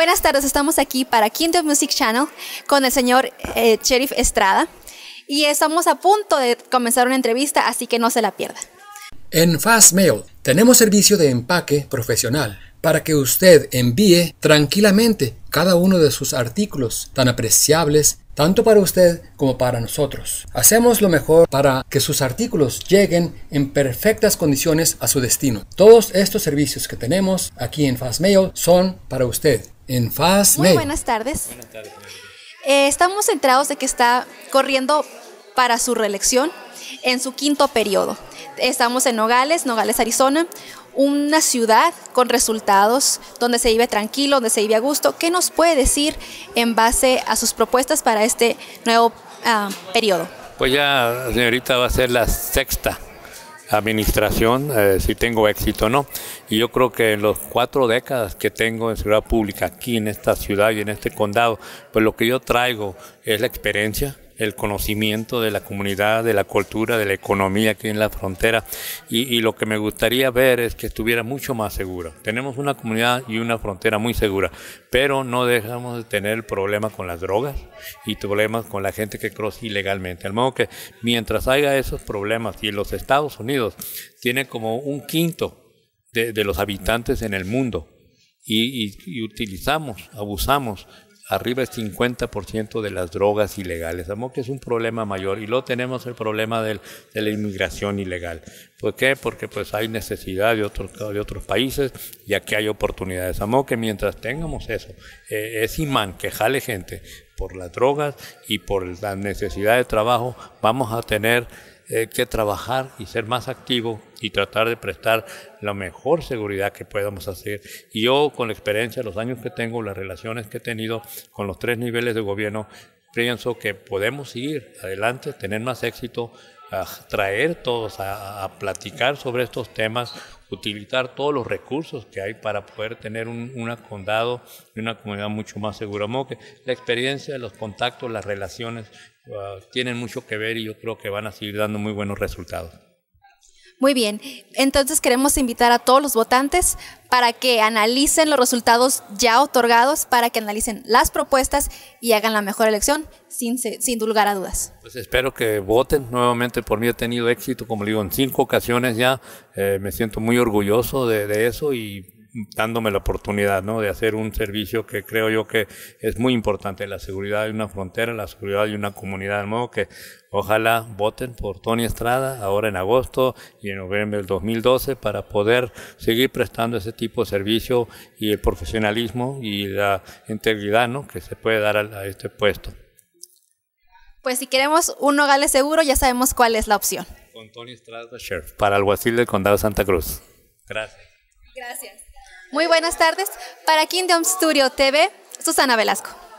Buenas tardes, estamos aquí para Kingdom Music Channel con el señor eh, Sheriff Estrada y estamos a punto de comenzar una entrevista, así que no se la pierda. En Fast Mail tenemos servicio de empaque profesional para que usted envíe tranquilamente cada uno de sus artículos tan apreciables tanto para usted como para nosotros. Hacemos lo mejor para que sus artículos lleguen en perfectas condiciones a su destino. Todos estos servicios que tenemos aquí en Fastmail son para usted en Fast Muy buenas tardes. Eh, estamos centrados de que está corriendo para su reelección en su quinto periodo. Estamos en Nogales, Nogales, Arizona, una ciudad con resultados donde se vive tranquilo, donde se vive a gusto. ¿Qué nos puede decir en base a sus propuestas para este nuevo ah, periodo? Pues ya, señorita, va a ser la sexta administración, eh, si tengo éxito o no. Y yo creo que en las cuatro décadas que tengo en seguridad pública, aquí en esta ciudad y en este condado, pues lo que yo traigo es la experiencia, el conocimiento de la comunidad, de la cultura, de la economía aquí en la frontera. Y, lo que me gustaría ver es que estuviera mucho más segura. Tenemos una comunidad y una frontera muy segura, pero no dejamos de tener problemas con las drogas y problemas con la gente que cruza ilegalmente. Al modo que mientras haya esos problemas y los Estados Unidos tiene como un quinto de, los habitantes en el mundo y utilizamos, abusamos arriba del 50% de las drogas ilegales. amo que es un problema mayor y luego tenemos el problema de la inmigración ilegal. ¿Por qué? Porque pues hay necesidad de otros, de otros países y aquí hay oportunidades. amo que mientras tengamos eso, eh, es imán que jale gente por las drogas y por la necesidad de trabajo, vamos a tener eh, que trabajar y ser más activo y tratar de prestar la mejor seguridad que podamos hacer. Y yo, con la experiencia, los años que tengo, las relaciones que he tenido con los tres niveles de gobierno, pienso que podemos seguir adelante, tener más éxito a traer todos a, platicar sobre estos temas, utilizar todos los recursos que hay para poder tener un, condado y una comunidad mucho más segura. que la experiencia, los contactos, las relaciones ah, tienen mucho que ver y yo creo que van a seguir dando muy buenos resultados. Muy bien, entonces queremos invitar a todos los votantes para que analicen los resultados ya otorgados, para que analicen las propuestas y hagan la mejor elección, sin, sin lugar a dudas. Pues espero que voten nuevamente por mí. He tenido éxito, como le digo, en cinco ocasiones ya. Eh, me siento muy orgulloso de, de eso y dándome la oportunidad ¿no? de hacer un servicio que creo yo que es muy importante, la seguridad de una frontera, la seguridad de una comunidad. De modo que ojalá voten por Tony Estrada ahora en agosto y en noviembre del 2012 para poder seguir prestando ese tipo de servicio y el profesionalismo y la integridad que se puede dar a, este puesto. Pues si queremos un Nogales seguro, ya sabemos cuál es la opción. Con Tony Estrada Sheriff, para Alguacil del Condado Santa Cruz. Gracias. Gracias. Muy buenas tardes para Kingdom Studio TV, Susana Velasco.